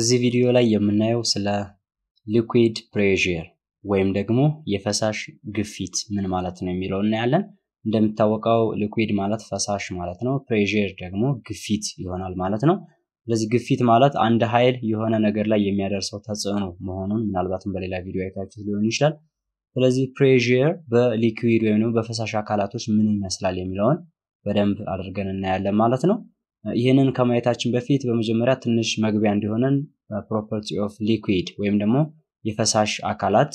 እዚህ ቪዲዮ ላይ የምናየው ስለ ሊኩዊድ ፕሬዥር ወይም ደግሞ የፈሳሽ ግፊት ምን ማለት ነው የሚለው እናያለን። እንደሚታወቀው ሊኩዊድ ማለት ፈሳሽ ማለት ነው። ፕሬዥር ደግሞ ግፊት ይሆናል ማለት ነው። ስለዚህ ግፊት ማለት አንድ ኃይል የሆነ ነገር ላይ የሚያደርሰው ተጽዕኖ መሆኑን ምናልባትም በሌላ ቪዲዮ አይታችሁ ሊሆን ይችላል። ስለዚህ ፕሬዥር በሊኩዊድ ወይም ደግሞ በፈሳሽ አካላት ውስጥ ምን ይመስላል የሚለውን በደንብ አድርገን እናያለን ማለት ነው። ይህንን ከማየታችን በፊት በመጀመሪያ ትንሽ መግቢያ እንዲሆነን ፕሮፐርቲ ኦፍ ሊኩዊድ ወይም ደግሞ የፈሳሽ አካላት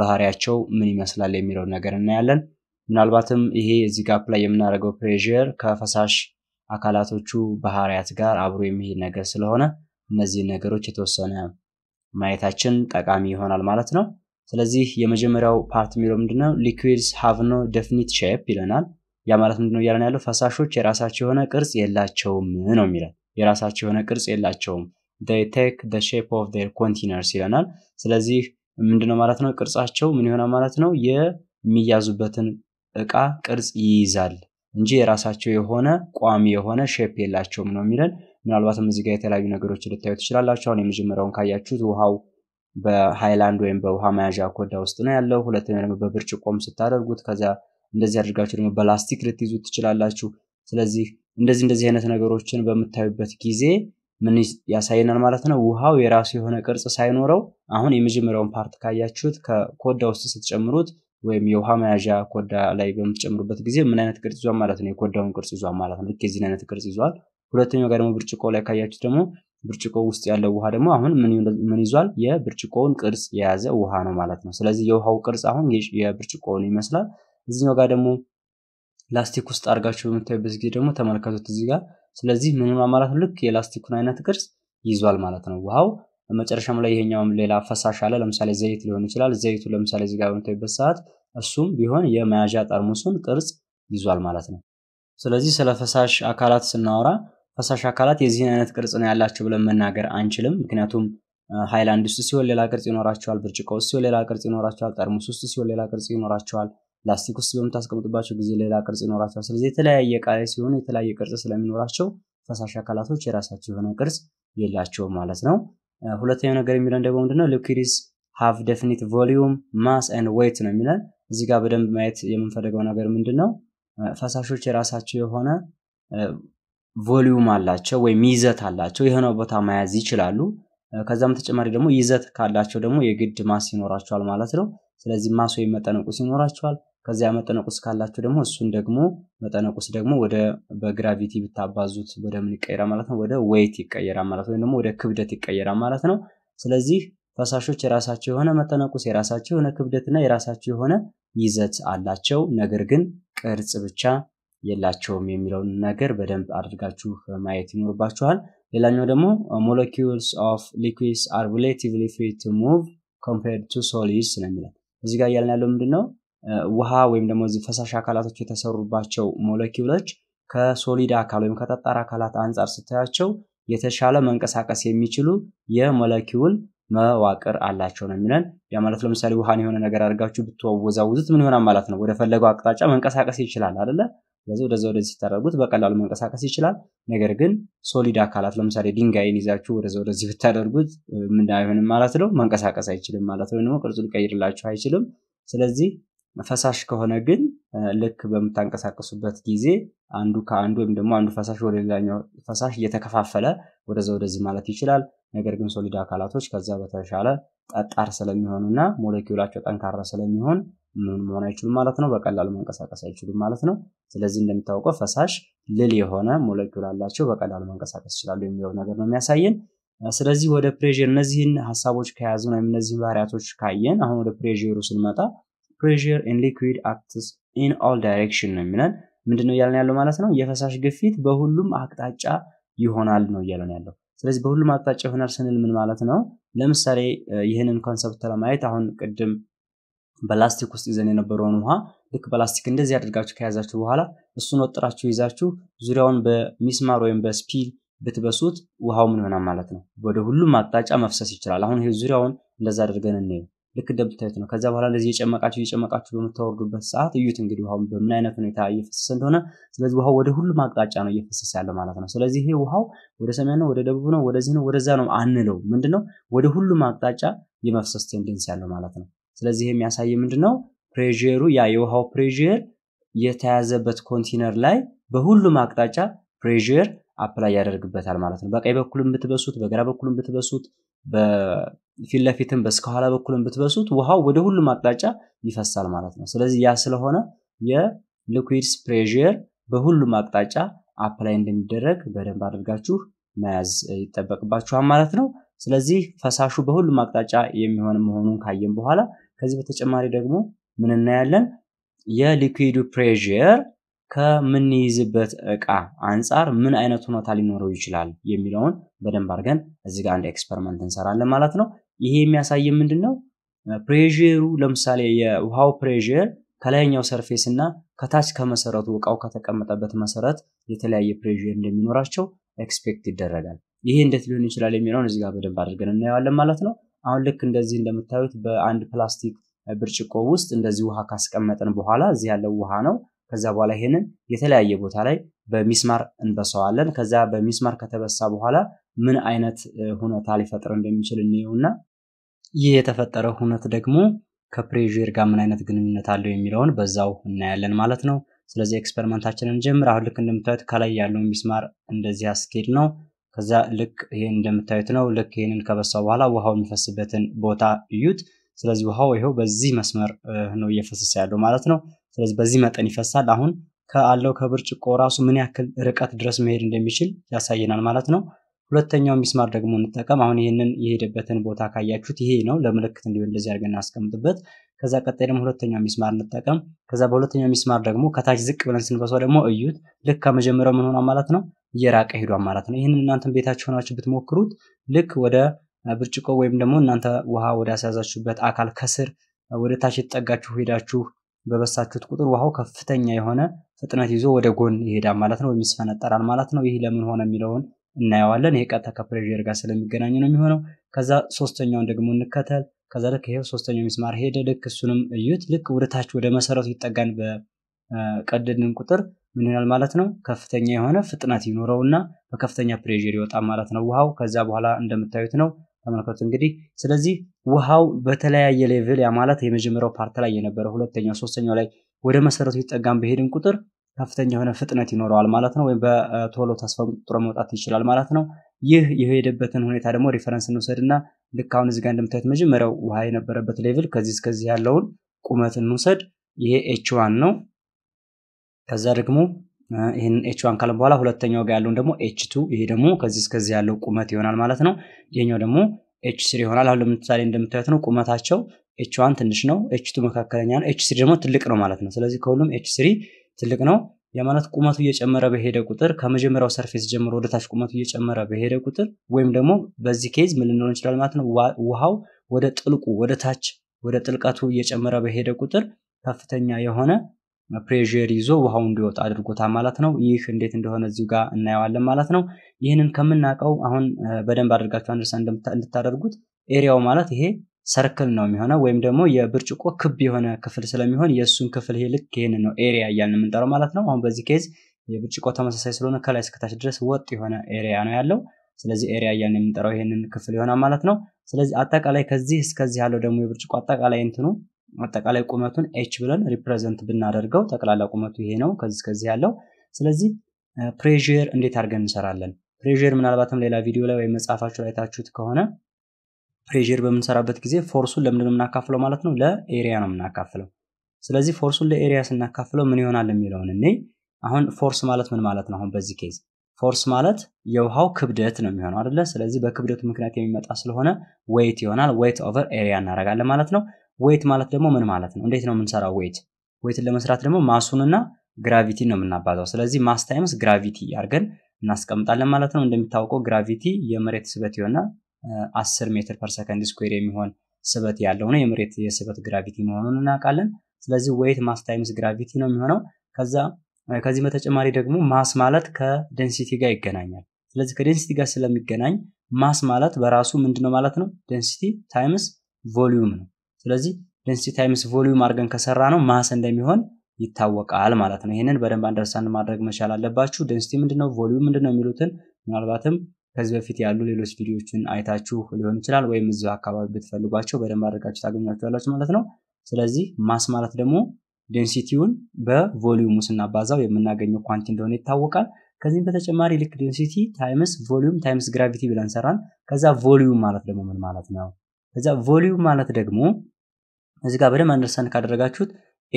ባህሪያቸው ምን ይመስላል የሚለውን ነገር እናያለን። ምናልባትም ይሄ እዚህ ጋፕ ላይ የምናደርገው ፕሬር ከፈሳሽ አካላቶቹ ባህሪያት ጋር አብሮ የሚሄድ ነገር ስለሆነ እነዚህ ነገሮች የተወሰነ ማየታችን ጠቃሚ ይሆናል ማለት ነው። ስለዚህ የመጀመሪያው ፓርት የሚለው ምንድነው? ሊኩዊድስ ሃቭ ኖ ዴፊኒት ሼፕ ይለናል። ያ ማለት ምንድነው እያለን ያለው ፈሳሾች የራሳቸው የሆነ ቅርጽ የላቸውም ነው የሚለን። የራሳቸው የሆነ ቅርጽ የላቸውም ቴክ ሼፕ ኦፍ ር ኮንቲነርስ ይለናል። ስለዚህ ምንድነው ማለት ነው ቅርጻቸው ምን ይሆናል ማለት ነው የሚያዙበትን እቃ ቅርጽ ይይዛል እንጂ የራሳቸው የሆነ ቋሚ የሆነ ሼፕ የላቸውም ነው የሚለን። ምናልባትም እዚህ ጋር የተለያዩ ነገሮች ልታዩ ትችላላችሁ። አሁን የመጀመሪያውን ካያችሁት ውሃው በሃይላንድ ወይም በውሃ መያዣ ኮዳ ውስጥ ነው ያለው። ሁለተኛ ደግሞ በብርጭቆም ስታደርጉት ከዚያ እንደዚህ አድርጋችሁ ደግሞ በላስቲክ ልትይዙ ትችላላችሁ። ስለዚህ እንደዚህ እንደዚህ አይነት ነገሮችን በምታዩበት ጊዜ ምን ያሳየናል ማለት ነው? ውሃው የራሱ የሆነ ቅርጽ ሳይኖረው አሁን የመጀመሪያውን ፓርት ካያችሁት ከኮዳ ውስጥ ስትጨምሩት ወይም የውሃ መያዣ ኮዳ ላይ በምትጨምሩበት ጊዜ ምን አይነት ቅርጽ ይዟል ማለት ነው? የኮዳውን ቅርጽ ይዟል ማለት ነው። ልክ የዚህን አይነት ቅርጽ ይዟል። ሁለተኛው ጋር ደግሞ ብርጭቆ ላይ ካያችሁት ደግሞ ብርጭቆ ውስጥ ያለው ውሃ ደግሞ አሁን ምን ይዟል? የብርጭቆውን ቅርጽ የያዘ ውሃ ነው ማለት ነው። ስለዚህ የውሃው ቅርጽ አሁን የብርጭቆውን ይመስላል። እዚህኛው ጋር ደግሞ ላስቲክ ውስጥ አድርጋችሁ በምታዩበት ጊዜ ደግሞ ተመልከቱት እዚህ ጋር። ስለዚህ ምንም ማለት ልክ የላስቲኩን አይነት ቅርጽ ይዟል ማለት ነው ውሃው። መጨረሻም ላይ ይሄኛውም ሌላ ፈሳሽ አለ። ለምሳሌ ዘይት ሊሆን ይችላል። ዘይቱ ለምሳሌ እዚህ ጋር በምታዩበት ሰዓት እሱም ቢሆን የመያዣ ጠርሙሱን ቅርጽ ይዟል ማለት ነው። ስለዚህ ስለ ፈሳሽ አካላት ስናወራ ፈሳሽ አካላት የዚህን አይነት ቅርጽ ነው ያላቸው ብለን መናገር አንችልም። ምክንያቱም ሃይላንድ ውስጥ ሲሆን ሌላ ቅርጽ ይኖራቸዋል፣ ብርጭቆ ውስጥ ሲሆን ሌላ ቅርጽ ይኖራቸዋል፣ ጠርሙስ ውስጥ ሲሆን ሌላ ቅርጽ ይኖራቸዋል። ላስቲክ ውስጥ በምታስቀምጥባቸው ጊዜ ሌላ ቅርጽ ይኖራቸዋል። ስለዚህ የተለያየ ቃሪ ሲሆኑ የተለያየ ቅርጽ ስለሚኖራቸው ፈሳሽ አካላቶች የራሳቸው የሆነ ቅርጽ የላቸውም ማለት ነው። ሁለተኛው ነገር የሚለን ደግሞ ምንድነው? ሊኩዊድስ ሃቭ ደፊኒት ቮሊዩም ማስ ን ዌይት ነው የሚለን። እዚህ ጋር በደንብ ማየት የምንፈልገው ነገር ምንድን ነው? ፈሳሾች የራሳቸው የሆነ ቮሊዩም አላቸው ወይም ይዘት አላቸው። የሆነ ቦታ መያዝ ይችላሉ። ከዛም ተጨማሪ ደግሞ ይዘት ካላቸው ደግሞ የግድ ማስ ይኖራቸዋል ማለት ነው። ስለዚህ ማስ ወይም መጠን ሲኖራቸዋል። ከዚያ መጠነ ካላችሁ ደግሞ እሱን ደግሞ መጠነቁስ ደግሞ ወደ በግራቪቲ ብታባዙት ወደ ምን ይቀየራል ማለት ነው? ወደ ወይት ይቀየራል ማለት ወይም ደግሞ ወደ ክብደት ይቀየራል ማለት ነው። ስለዚህ ፈሳሾች የራሳቸው የሆነ መጠነቁስ የራሳቸው የሆነ ክብደትና የራሳቸው የሆነ ይዘት አላቸው። ነገር ግን ቅርጽ ብቻ የላቸውም የሚለውን ነገር በደንብ አድርጋችሁ ማየት ይኖርባችኋል። ሌላኛው ደግሞ ሞለኪውልስ ኦፍ ሊኩዊድስ አር ሪሌቲቭሊ ፍሪ ቱ ሙቭ ኮምፔርድ ቱ ሶሊድስ ነው የሚለው። እዚህ ጋር እያልን ያለው ምንድን ነው? ውሃ ወይም ደግሞ ፈሳሽ አካላቶች የተሰሩባቸው ሞለኪውሎች ከሶሊድ አካል ወይም ከጠጣር አካላት አንጻር ስታያቸው የተሻለ መንቀሳቀስ የሚችሉ የሞለኪውል መዋቅር አላቸው ነው የሚለን። ያ ማለት ለምሳሌ ውሃን የሆነ ነገር አድርጋችሁ ብትወዛውዙት ምን ይሆናል ማለት ነው? ወደ ፈለገው አቅጣጫ መንቀሳቀስ ይችላል አደለ? ስለዚህ ወደዛ ወደዚህ ሲታደርጉት በቀላሉ መንቀሳቀስ ይችላል። ነገር ግን ሶሊድ አካላት ለምሳሌ ድንጋይን ይዛችሁ ወደዛ ወደዚህ ብታደርጉት ምን አይሆንም ማለት ነው? መንቀሳቀስ አይችልም ማለት ነው። ቅርጹ ሊቀይርላችሁ አይችልም። ስለዚህ ፈሳሽ ከሆነ ግን ልክ በምታንቀሳቀሱበት ጊዜ አንዱ ከአንዱ ወይም ደግሞ አንዱ ፈሳሽ ወደ ሌላኛው ፈሳሽ እየተከፋፈለ ወደዛ ወደዚህ ማለት ይችላል። ነገር ግን ሶሊድ አካላቶች ከዛ በተሻለ ጠጣር ስለሚሆኑ እና ሞለኪውላቸው ጠንካራ ስለሚሆን ምን መሆን አይችሉም ማለት ነው። በቀላሉ መንቀሳቀስ አይችሉም ማለት ነው። ስለዚህ እንደሚታወቀው ፈሳሽ ልል የሆነ ሞለኪውል አላቸው፣ በቀላሉ መንቀሳቀስ ይችላሉ የሚለው ነገር ነው የሚያሳየን። ስለዚህ ወደ ፕሬር እነዚህን ሀሳቦች ከያዝን ወይም እነዚህን ባህሪያቶች ካየን አሁን ወደ ፕሬዥሩ ስንመጣ ፕሬር ን ሊኩድ አክትስ ኢን ኦል ዳይሬክሽን ነው የሚለን ምንድን ነው እያለን ያለው ማለት ነው የፈሳሽ ግፊት በሁሉም አቅጣጫ ይሆናል ነው እያለን ያለው ስለዚህ በሁሉም አቅጣጫ ይሆናል ስንል ምን ማለት ነው ለምሳሌ ይህንን ኮንሰፕት ለማየት አሁን ቅድም በላስቲክ ውስጥ ይዘን የነበረውን ውሃ ልክ በላስቲክ እንደዚህ አድርጋችሁ ከያዛችሁ በኋላ እሱን ወጥራችሁ ይዛችሁ ዙሪያውን በሚስማር ወይም በስፒል ብትበሱት ውሃው ምን ይሆናል ማለት ነው ወደ ሁሉም አቅጣጫ መፍሰስ ይችላል አሁን ይሄ ዙሪያውን እንደዛ አድርገን እንየው ልክ እንደምታዩት ነው። ከዛ በኋላ እንደዚህ እየጨመቃችሁ እየጨመቃችሁ በምታወርዱበት ሰዓት እዩት እንግዲህ ውሃው በምን አይነት ሁኔታ እየፈሰሰ እንደሆነ። ስለዚህ ውሃው ወደ ሁሉም አቅጣጫ ነው እየፈሰሰ ያለ ማለት ነው። ስለዚህ ይሄ ውሃው ወደ ሰሜን ነው፣ ወደ ደቡብ ነው፣ ወደዚህ ነው፣ ወደዛ ነው አንለው። ምንድነው ወደ ሁሉም አቅጣጫ የመፍሰስ ቴንደንስ ያለው ማለት ነው። ስለዚህ የሚያሳይ ምንድነው ፕሬሩ ያ የውሃው ፕሬር የተያዘበት ኮንቲነር ላይ በሁሉም አቅጣጫ ፕሬር አፕላይ ያደርግበታል ማለት ነው። በቀኝ በኩልም ብትበሱት፣ በግራ በኩልም ብትበሱት፣ በፊት ለፊትም በስከኋላ በኩልም ብትበሱት ውሃው ወደ ሁሉም አቅጣጫ ይፈሳል ማለት ነው። ስለዚህ ያ ስለሆነ የሊኩዊድስ ፕሬዥር በሁሉም አቅጣጫ አፕላይ እንደሚደረግ በደንብ አድርጋችሁ መያዝ ይጠበቅባችኋል ማለት ነው። ስለዚህ ፈሳሹ በሁሉም አቅጣጫ የሚሆን መሆኑን ካየን በኋላ ከዚህ በተጨማሪ ደግሞ ምን እናያለን? የሊኩዊዱ ፕሬዥር ከምንይዝበት እቃ አንጻር ምን አይነት ሁኔታ ሊኖረው ይችላል የሚለውን በደንብ አድርገን እዚህ ጋር አንድ ኤክስፐሪመንት እንሰራለን ማለት ነው። ይሄ የሚያሳይ ምንድን ነው? ፕሬሩ ለምሳሌ የውሃው ፕሬር ከላይኛው ሰርፌስ እና ከታች ከመሰረቱ እቃው ከተቀመጠበት መሰረት የተለያየ ፕሬር እንደሚኖራቸው ኤክስፔክት ይደረጋል። ይሄ እንዴት ሊሆን ይችላል የሚለውን እዚህ ጋር በደንብ አድርገን እናየዋለን ማለት ነው። አሁን ልክ እንደዚህ እንደምታዩት በአንድ ፕላስቲክ ብርጭቆ ውስጥ እንደዚህ ውሃ ካስቀመጠን በኋላ እዚህ ያለው ውሃ ነው። ከዛ በኋላ ይሄንን የተለያየ ቦታ ላይ በሚስማር እንበሳዋለን። ከዛ በሚስማር ከተበሳ በኋላ ምን አይነት ሁነታ ሊፈጥር እንደሚችል እንየውና ይህ የተፈጠረ ሁነት ደግሞ ከፕሬዥር ጋር ምን አይነት ግንኙነት አለው የሚለውን በዛው እናያለን ማለት ነው። ስለዚህ ኤክስፐሪመንታችንን ጀምር። አሁን ልክ እንደምታዩት ከላይ ያለው ሚስማር እንደዚህ አስኬድ ነው። ከዛ ልክ ይሄን እንደምታዩት ነው። ልክ ይሄንን ከበሳው በኋላ ውሃው የሚፈስበትን ቦታ እዩት። ስለዚህ ውሃው ይኸው በዚህ መስመር ነው እየፈሰሰ ያለው ማለት ነው። ስለዚህ በዚህ መጠን ይፈሳል። አሁን ከአለው ከብርጭቆ ራሱ ምን ያክል ርቀት ድረስ መሄድ እንደሚችል ያሳየናል ማለት ነው። ሁለተኛው ሚስማር ደግሞ እንጠቀም። አሁን ይህንን የሄደበትን ቦታ ካያችሁት ይሄ ነው፣ ለምልክት እንዲሆን እንደዚህ አድርገን እናስቀምጥበት። ከዛ ቀጣይ ደግሞ ሁለተኛው ሚስማር እንጠቀም። ከዛ በሁለተኛው ሚስማር ደግሞ ከታች ዝቅ ብለን ስንበሳው ደግሞ እዩት፣ ልክ ከመጀመሪያው ምን ሆኗ ማለት ነው እየራቀ ሄዷል ማለት ነው። ይህንን እናንተን ቤታችሁ ሆናችሁ ብትሞክሩት ልክ ወደ ብርጭቆ ወይም ደግሞ እናንተ ውሃ ወደ ያስያዛችሁበት አካል ከስር ወደ ታች የተጠጋችሁ ሄዳችሁ በበሳችሁት ቁጥር ውሃው ከፍተኛ የሆነ ፍጥነት ይዞ ወደ ጎን ይሄዳል ማለት ነው፣ ወይም ይስፈነጠራል ማለት ነው። ይህ ለምን ሆነ የሚለውን እናየዋለን። ይሄ ቀጥታ ከፕሬር ጋር ስለሚገናኝ ነው የሚሆነው። ከዛ ሶስተኛውን ደግሞ እንከተል። ከዛ ልክ ይሄው ሶስተኛው ሚስማር ሄደ። ልክ እሱንም እዩት። ልክ ታች ወደ መሰረቱ ይጠጋን በቀደድን ቁጥር ምን ይሆናል ማለት ነው? ከፍተኛ የሆነ ፍጥነት ይኖረውና በከፍተኛ ፕሬዥር ይወጣል ማለት ነው ውሃው። ከዛ በኋላ እንደምታዩት ነው ተመልከቱ እንግዲህ። ስለዚህ ውሃው በተለያየ ሌቭል ያ ማለት የመጀመሪያው ፓርት ላይ የነበረ ሁለተኛው፣ ሶስተኛው ላይ ወደ መሰረቱ ይጠጋም በሄድን ቁጥር ከፍተኛ የሆነ ፍጥነት ይኖረዋል ማለት ነው። ወይም በቶሎ ተስፋ ቁጥሮ መውጣት ይችላል ማለት ነው። ይህ የሄደበትን ሁኔታ ደግሞ ሪፈረንስ እንውሰድና ልክ አሁን እዚጋ እንደምታዩት መጀመሪያው ውሃ የነበረበት ሌቭል ከዚህ እስከዚህ ያለውን ቁመት እንውሰድ። ይሄ ኤች ዋን ነው። ከዛ ደግሞ ይህን ኤች ዋን ካለ በኋላ ሁለተኛው ጋር ያለውን ደግሞ ኤች ቱ ይሄ ደግሞ ከዚህ እስከዚህ ያለው ቁመት ይሆናል ማለት ነው። ይሄኛው ደግሞ ኤች ስሪ ይሆናል። አሁን ለምሳሌ እንደምታዩት ነው ቁመታቸው ኤች ዋን ትንሽ ነው፣ ኤች ቱ መካከለኛ ነው፣ ኤች ስሪ ደግሞ ትልቅ ነው ማለት ነው። ስለዚህ ከሁሉም ኤች ስሪ ትልቅ ነው። የማለት ቁመቱ እየጨመረ በሄደ ቁጥር ከመጀመሪያው ሰርፌስ ጀምሮ ወደታች ቁመቱ እየጨመረ በሄደ ቁጥር ወይም ደግሞ በዚህ ኬዝ ምን ልንሆን እንችላል ማለት ነው። ውሃው ወደ ጥልቁ ወደ ታች ወደ ጥልቀቱ እየጨመረ በሄደ ቁጥር ከፍተኛ የሆነ ፕሬር ይዞ ውሃው እንዲወጣ አድርጎታል ማለት ነው። ይህ እንዴት እንደሆነ እዚሁ ጋር እናየዋለን ማለት ነው። ይህንን ከምናውቀው አሁን በደንብ አድርጋችሁ አንደርስታንድ እንድታደርጉት ኤሪያው ማለት ይሄ ሰርክል ነው የሚሆነው ወይም ደግሞ የብርጭቆ ክብ የሆነ ክፍል ስለሚሆን የእሱን ክፍል ይሄ ልክ ይህን ነው ኤሪያ እያልን የምንጠራው ማለት ነው። አሁን በዚህ ኬዝ የብርጭቆ ተመሳሳይ ስለሆነ ከላይ እስከታች ድረስ ወጥ የሆነ ኤሪያ ነው ያለው። ስለዚህ ኤሪያ እያልን የምንጠራው ይህንን ክፍል ይሆናል ማለት ነው። ስለዚህ አጠቃላይ ከዚህ እስከዚህ ያለው ደግሞ የብርጭቆ አጠቃላይ እንትኑ አጠቃላይ ቁመቱን ኤች ብለን ሪፕሬዘንት ብናደርገው ጠቅላላ ቁመቱ ይሄ ነው ከዚህ ከዚህ ያለው። ስለዚህ ፕሬር እንዴት አድርገን እንሰራለን? ፕሬር ምናልባትም ሌላ ቪዲዮ ላይ ወይም መጽሐፋችሁ ላይ ከሆነ ፕሬር በምንሰራበት ጊዜ ፎርሱን ለምንድን ነው የምናካፍለው ማለት ነው? ለኤሪያ ነው የምናካፍለው። ስለዚህ ፎርሱን ለኤሪያ ስናካፍለው ምን ይሆናል የሚለውን እኔ አሁን ፎርስ ማለት ምን ማለት ነው? አሁን በዚህ ኬዝ ፎርስ ማለት የውሃው ክብደት ነው የሚሆነው አይደለ? ስለዚህ በክብደቱ ምክንያት የሚመጣ ስለሆነ ዌይት ይሆናል። ዌይት ኦቨር ኤሪያ እናደርጋለን ማለት ነው። ዌይት ማለት ደግሞ ምን ማለት ነው? እንዴት ነው የምንሰራው? ዌይት ዌይትን ለመስራት ደግሞ ማሱንና ግራቪቲን ነው የምናባዛው። ስለዚህ ማስ ታይምስ ግራቪቲ አድርገን እናስቀምጣለን ማለት ነው። እንደሚታወቀው ግራቪቲ የመሬት ስበት የሆነ 10 ሜትር ፐር ሰከንድ ስኩዌር የሚሆን ስበት ያለው ነው። የመሬት የስበት ግራቪቲ መሆኑን እናውቃለን። ስለዚህ ዌይት ማስ ታይምስ ግራቪቲ ነው የሚሆነው። ከዛ ከዚህ በተጨማሪ ደግሞ ማስ ማለት ከደንሲቲ ጋር ይገናኛል። ስለዚህ ከደንሲቲ ጋር ስለሚገናኝ ማስ ማለት በራሱ ምንድነው ማለት ነው? ደንሲቲ ታይምስ ቮሊዩም ነው። ስለዚህ ደንሲቲ ታይምስ ቮሊዩም አድርገን ከሰራ ነው ማስ እንደሚሆን ይታወቃል ማለት ነው። ይህንን በደንብ አንደርስታንድ ማድረግ መቻል አለባችሁ። ደንሲቲ ምንድነው፣ ቮሊዩም ምንድነው የሚሉትን ምናልባትም ከዚህ በፊት ያሉ ሌሎች ቪዲዮዎችን አይታችሁ ሊሆን ይችላል፣ ወይም እዚ አካባቢ ብትፈልጓቸው በደንብ አድርጋችሁ ታገኛችኋላችሁ ማለት ነው። ስለዚህ ማስ ማለት ደግሞ ዴንሲቲውን በቮሊዩሙ ስናባዛው የምናገኘው ኳንቲ እንደሆነ ይታወቃል። ከዚህም በተጨማሪ ልክ ዴንሲቲ ታይምስ ቮሊዩም ታይምስ ግራቪቲ ብለን ሰራን። ከዛ ቮሊዩም ማለት ደግሞ ምን ማለት ነው? ከዛ ቮሊዩም ማለት ደግሞ እዚ ጋር በደንብ አንደርስታንድ ካደረጋችሁት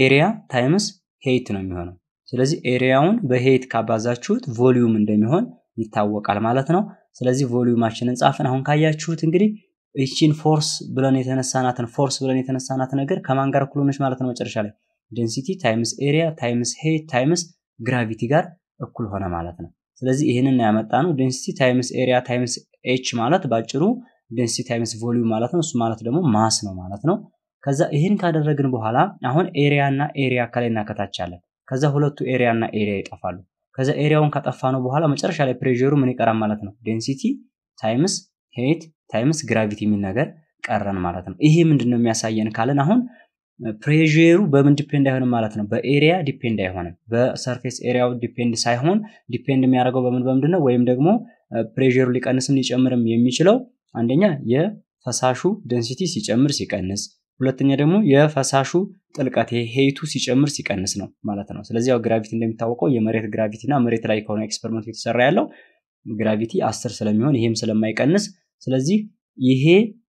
ኤሪያ ታይምስ ሄይት ነው የሚሆነው። ስለዚህ ኤሪያውን በሄይት ካባዛችሁት ቮሊዩም እንደሚሆን ይታወቃል ማለት ነው። ስለዚህ ቮሊዩማችንን ጻፍን። አሁን ካያችሁት እንግዲህ እቺን ፎርስ ብለን የተነሳናትን ፎርስ ብለን የተነሳናት ነገር ከማን ጋር እኩል ሆነች ማለት ነው? መጨረሻ ላይ ዴንሲቲ ታይምስ ኤሪያ ታይምስ ሄይት ታይምስ ግራቪቲ ጋር እኩል ሆነ ማለት ነው። ስለዚህ ይህንን ያመጣ ነው ዴንሲቲ ታይምስ ኤሪያ ታይምስ ኤች ማለት ባጭሩ ዴንሲቲ ታይምስ ቮሊዩም ማለት ነው። እሱ ማለት ደግሞ ማስ ነው ማለት ነው። ከዛ ይህን ካደረግን በኋላ አሁን ኤሪያ እና ኤሪያ ከላይና ከታች ከዛ ሁለቱ ኤሪያ እና ኤሪያ ይጠፋሉ። ከዛ ኤሪያውን ካጠፋ ነው በኋላ መጨረሻ ላይ ፕሬሩ ምን ይቀራል ማለት ነው? ዴንሲቲ ታይምስ ሄት ታይምስ ግራቪቲ የሚል ነገር ቀረን ማለት ነው። ይሄ ምንድን ነው የሚያሳየን ካለን አሁን ፕሬሩ በምን ዲፔንድ አይሆንም ማለት ነው? በኤሪያ ዲፔንድ አይሆንም። በሰርፌስ ኤሪያው ዲፔንድ ሳይሆን ዲፔንድ የሚያደርገው በምን በምንድን ነው? ወይም ደግሞ ፕሬሩ ሊቀንስም ሊጨምርም የሚችለው አንደኛ የፈሳሹ ደንሲቲ ሲጨምር ሲቀንስ ሁለተኛ ደግሞ የፈሳሹ ጥልቀት ሄይቱ ሲጨምር ሲቀንስ ነው ማለት ነው። ስለዚህ ያው ግራቪቲ እንደሚታወቀው የመሬት ግራቪቲ እና መሬት ላይ ከሆነ ኤክስፐሪመንት የተሰራ ያለው ግራቪቲ አስር ስለሚሆን ይሄም ስለማይቀንስ ስለዚህ ይሄ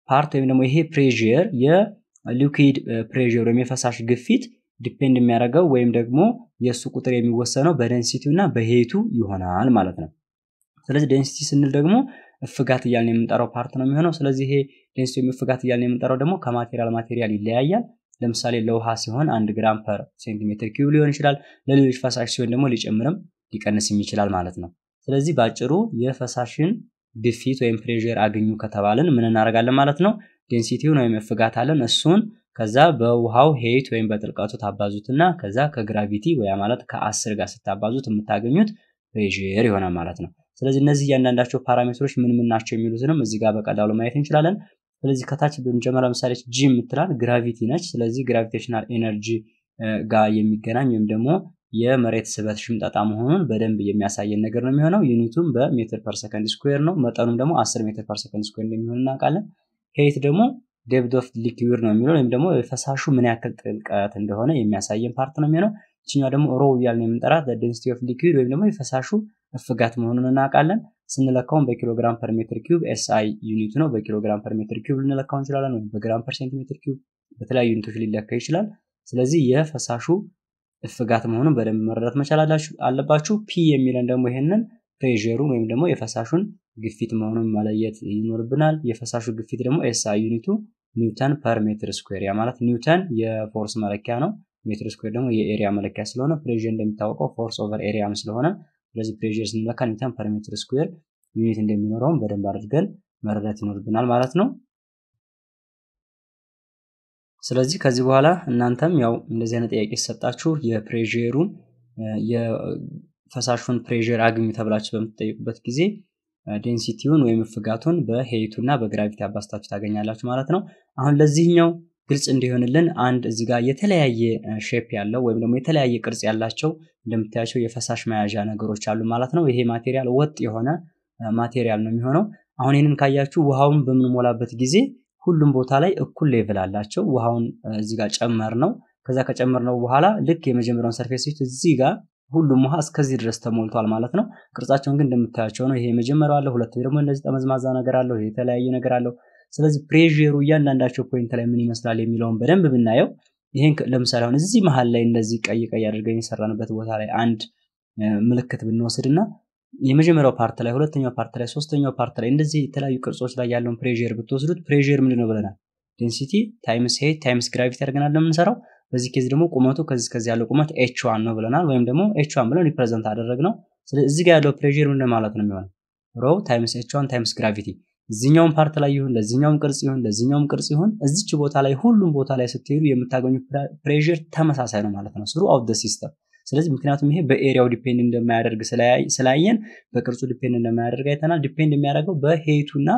ፓርት ወይም ደግሞ ይሄ ፕሬዥር የሊኩዊድ ፕሬዥር ወይም የፈሳሽ ግፊት ዲፔንድ የሚያደርገው ወይም ደግሞ የእሱ ቁጥር የሚወሰነው በደንሲቲው እና በሄይቱ ይሆናል ማለት ነው። ስለዚህ ደንሲቲ ስንል ደግሞ እፍጋት እያልን የምንጠራው ፓርት ነው የሚሆነው። ስለዚህ ይሄ ዴንሲቲ ወይም እፍጋት እያልን የምንጠራው ደግሞ ከማቴሪያል ማቴሪያል ይለያያል። ለምሳሌ ለውሃ ሲሆን አንድ ግራም ፐር ሴንቲሜትር ኪዩብ ሊሆን ይችላል። ለሌሎች ፈሳሽ ሲሆን ደግሞ ሊጨምርም ሊቀንስም ይችላል ማለት ነው። ስለዚህ በአጭሩ የፈሳሽን ግፊት ወይም ፕሬር አገኙ ከተባልን ምን እናደርጋለን ማለት ነው? ዴንሲቲውን ወይም አለን እሱን ከዛ በውሃው ሄይት ወይም በጥልቀቱ ታባዙትና ከዛ ከግራቪቲ ወያ ማለት ከአስር ጋር ስታባዙት የምታገኙት ፕሬር ይሆናል ማለት ነው። ስለዚህ እነዚህ እያንዳንዳቸው ፓራሜትሮች ምን ምን ናቸው የሚሉትንም እዚህ ጋር በቀላሉ ማየት እንችላለን። ስለዚህ ከታች ብንጀምር ለምሳሌ ጂ የምትላል ግራቪቲ ነች። ስለዚህ ግራቪቴሽናል ኤነርጂ ጋር የሚገናኝ ወይም ደግሞ የመሬት ስበት ሽምጠጣ መሆኑን በደንብ የሚያሳየን ነገር ነው የሚሆነው። ዩኒቱም በሜትር ፐር ሰከንድ ስኩዌር ነው። መጠኑም ደግሞ አስር ሜትር ፐር ሰከንድ ስኩዌር እንደሚሆን እናውቃለን። ሄይት ደግሞ ዴፕት ኦፍ ነው የሚለው ወይም ደግሞ ፈሳሹ ምን ያክል ጥልቀት እንደሆነ የሚያሳየን ፓርት ነው የሚሆነው። እችኛዋ ደግሞ ሮ እያልን የምንጠራት ደንሲቲ ኦፍ ሊኩድ ወይም ደግሞ የፈሳሹ እፍጋት መሆኑን እናውቃለን። ስንለካውን በኪሎግራም ፐር ሜትር ኪዩብ ኤስአይ ዩኒቱ ነው። በኪሎግራም ፐር ሜትር ኪዩብ ልንለካው እንችላለን፣ ወይም በግራም ፐር ሴንቲሜትር ኪዩብ በተለያዩ ዩኒቶች ሊለካ ይችላል። ስለዚህ የፈሳሹ እፍጋት መሆኑን በደንብ መረዳት መቻል አለባችሁ። ፒ የሚለን ደግሞ ይህንን ፕሬሩን ወይም ደግሞ የፈሳሹን ግፊት መሆኑን መለየት ይኖርብናል። የፈሳሹ ግፊት ደግሞ ኤስአይ ዩኒቱ ኒውተን ፐር ሜትር ስኩዌር ያ ማለት ኒውተን የፎርስ መለኪያ ነው። ሜትር ስኩዌር ደግሞ የኤሪያ መለኪያ ስለሆነ ፕሬር እንደሚታወቀው ፎርስ ኦቨር ኤሪያም ስለሆነ ስለዚህ ፕሬዥር ስንለካ ኒውተን ፐር ሜትር ስኩዌር ዩኒት እንደሚኖረውም በደንብ አድርገን መረዳት ይኖርብናል ማለት ነው። ስለዚህ ከዚህ በኋላ እናንተም ያው እንደዚህ አይነት ጥያቄ ሲሰጣችሁ የፕሬዥሩን የፈሳሹን ፕሬር አግኙ ተብላችሁ በምትጠይቁበት ጊዜ ዴንሲቲውን ወይም ፍጋቱን በሄይቱና በግራቪቲ አባስታችሁ ታገኛላችሁ ማለት ነው። አሁን ለዚህኛው ግልጽ እንዲሆንልን አንድ እዚህ ጋር የተለያየ ሼፕ ያለው ወይም ደግሞ የተለያየ ቅርጽ ያላቸው እንደምታያቸው የፈሳሽ መያዣ ነገሮች አሉ ማለት ነው። ይሄ ማቴሪያል ወጥ የሆነ ማቴሪያል ነው የሚሆነው። አሁን ይህንን ካያችሁ ውሃውን በምንሞላበት ጊዜ ሁሉም ቦታ ላይ እኩል ሌቭል አላቸው። ውሃውን እዚህ ጋር ጨመር ነው። ከዛ ከጨመር ነው በኋላ ልክ የመጀመሪያውን ሰርፌሶች እዚህ ጋር ሁሉም ውሃ እስከዚህ ድረስ ተሞልቷል ማለት ነው። ቅርጻቸውን ግን እንደምታያቸው ነው። ይሄ የመጀመሪያው አለ፣ ሁለተኛ ደግሞ እንደዚህ ጠመዝማዛ ነገር አለው፣ የተለያየ ነገር አለው። ስለዚህ ፕሬሩ እያንዳንዳቸው ፖይንት ላይ ምን ይመስላል የሚለውን በደንብ ብናየው ይህን ለምሳሌ አሁን እዚህ መሀል ላይ እንደዚህ ቀይ ቀይ አድርገን የሰራንበት ቦታ ላይ አንድ ምልክት ብንወስድ እና የመጀመሪያው ፓርት ላይ ሁለተኛው ፓርት ላይ ሶስተኛው ፓርት ላይ እንደዚህ የተለያዩ ቅርጾች ላይ ያለውን ፕሬር ብትወስዱት ፕሬር ምንድነው ብለናል ዴንሲቲ ታይምስ ሄድ ታይምስ ግራቪቲ አድርገናል ለምንሰራው በዚህ ኬዝ ደግሞ ቁመቱ ከዚህ ከዚህ ያለው ቁመት ኤች ዋን ነው ብለናል ወይም ደግሞ ኤች ዋን ብለን ሪፕሬዘንት አደረግ ነው ስለዚህ ጋር ያለው ፕሬር ምንድነው ማለት ነው የሚሆነው ሮ ታይምስ ኤች ዋን ታይምስ ግራቪቲ እዚኛውም ፓርት ላይ ይሁን ለዚኛውም ቅርጽ ይሁን ለዚኛውም ቅርጽ ይሁን እዚች ቦታ ላይ ሁሉም ቦታ ላይ ስትሄዱ የምታገኙ ፕሬር ተመሳሳይ ነው ማለት ነው ስሩ አውት ደ ሲስተም ስለዚህ ምክንያቱም ይሄ በኤሪያው ዲፔንድ እንደማያደርግ ስላየን በቅርጹ ዲፔንድ እንደማያደርግ አይተናል ዲፔንድ የሚያደርገው በሄቱ እና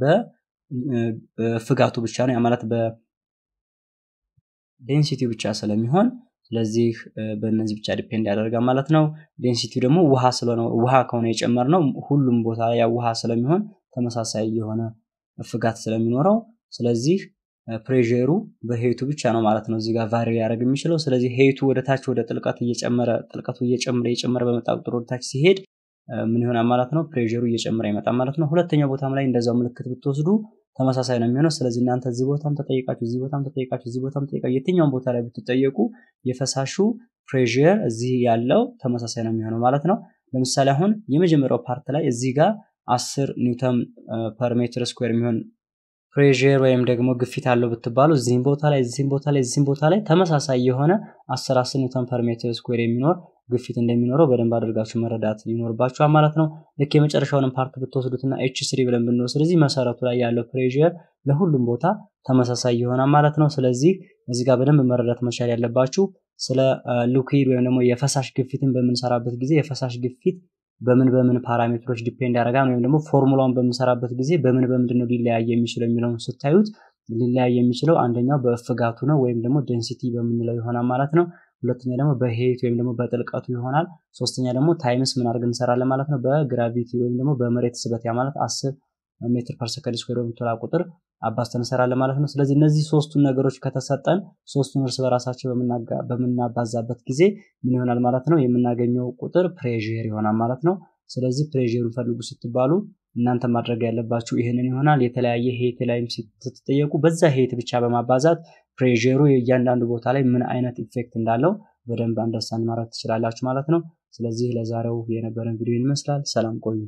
በፍጋቱ ብቻ ነው ማለት በዴንሲቲ ብቻ ስለሚሆን ስለዚህ በእነዚህ ብቻ ዲፔንድ ያደርጋል ማለት ነው ዴንሲቲ ደግሞ ውሃ ስለሆነ ውሃ ከሆነ የጨመር ነው ሁሉም ቦታ ያ ውሃ ስለሚሆን ተመሳሳይ የሆነ እፍጋት ስለሚኖረው ስለዚህ ፕሬሩ በሄቱ ብቻ ነው ማለት ነው እዚህ ጋር ቫሪ ሊያደረግ የሚችለው ስለዚህ ሄቱ ወደ ታች ወደ ጥልቀት እየጨመረ ጥልቀቱ እየጨመረ እየጨመረ በመጣ ቁጥር ወደ ታች ሲሄድ ምን ይሆናል ማለት ነው ፕሬሩ እየጨመረ ይመጣ ማለት ነው ሁለተኛው ቦታም ላይ እንደዛው ምልክት ብትወስዱ ተመሳሳይ ነው የሚሆነው ስለዚህ እናንተ እዚህ ቦታም ተጠይቃችሁ እዚህ ቦታም ተጠይቃችሁ እዚህ ቦታም ተጠይቃ የትኛውን ቦታ ላይ ብትጠየቁ የፈሳሹ ፕሬር እዚህ ያለው ተመሳሳይ ነው የሚሆነው ማለት ነው ለምሳሌ አሁን የመጀመሪያው ፓርት ላይ እዚህ ጋር አስር ኒውተን ፐር ሜትር ስኩዌር የሚሆን ፕሬር ወይም ደግሞ ግፊት አለው ብትባሉ እዚህም ቦታ ላይ እዚህም ቦታ ላይ እዚህም ቦታ ላይ ተመሳሳይ የሆነ 10 10 ኒውተን ፐር ሜትር ስኩዌር የሚኖር ግፊት እንደሚኖረው በደንብ አድርጋችሁ መረዳት ይኖርባችኋል ማለት ነው። ልክ የመጨረሻውንም ፓርት ብትወስዱትና ኤች ስሪ ብለን ብንወስድ እዚህ መሰረቱ ላይ ያለው ፕሬር ለሁሉም ቦታ ተመሳሳይ ይሆናል ማለት ነው። ስለዚህ እዚህ ጋር በደንብ መረዳት መቻል ያለባችሁ ስለ ሉኪድ ወይም ደግሞ የፈሳሽ ግፊትን በምንሰራበት ጊዜ የፈሳሽ ግፊት በምን በምን ፓራሜትሮች ዲፔንድ ያደርጋል ወይም ደግሞ ፎርሙላውን በምንሰራበት ጊዜ በምን በምንድነው ነው ሊለያይ የሚችለው የሚለውን ስታዩት ሊለያይ የሚችለው አንደኛው በእፍጋቱ ነው ወይም ደግሞ ዴንሲቲ በምንለው ይሆናል ማለት ነው። ሁለተኛ ደግሞ በሄይት ወይም ደግሞ በጥልቀቱ ይሆናል። ሶስተኛ ደግሞ ታይምስ ምን አድርገን እንሰራለን ማለት ነው በግራቪቲ ወይም ደግሞ በመሬት ስበት ያ ማለት አስር ሜትር ፐር ሰከንድ ስኩዌር ቁጥር አባዝተን እንሰራለን ማለት ነው። ስለዚህ እነዚህ ሶስቱን ነገሮች ከተሰጠን ሶስቱን እርስ በራሳቸው በምናባዛበት ጊዜ ምን ይሆናል ማለት ነው? የምናገኘው ቁጥር ፕሬዥር ይሆናል ማለት ነው። ስለዚህ ፕሬዥሩን ፈልጉ ስትባሉ እናንተ ማድረግ ያለባችሁ ይህንን ይሆናል። የተለያየ ሄት ላይም ስትጠየቁ በዛ ሄት ብቻ በማባዛት ፕሬሩ የእያንዳንዱ ቦታ ላይ ምን አይነት ኢፌክት እንዳለው በደንብ አንደርስታንድ ማድረግ ትችላላችሁ ማለት ነው። ስለዚህ ለዛሬው የነበረን ቪዲዮ ይመስላል። ሰላም ቆዩ።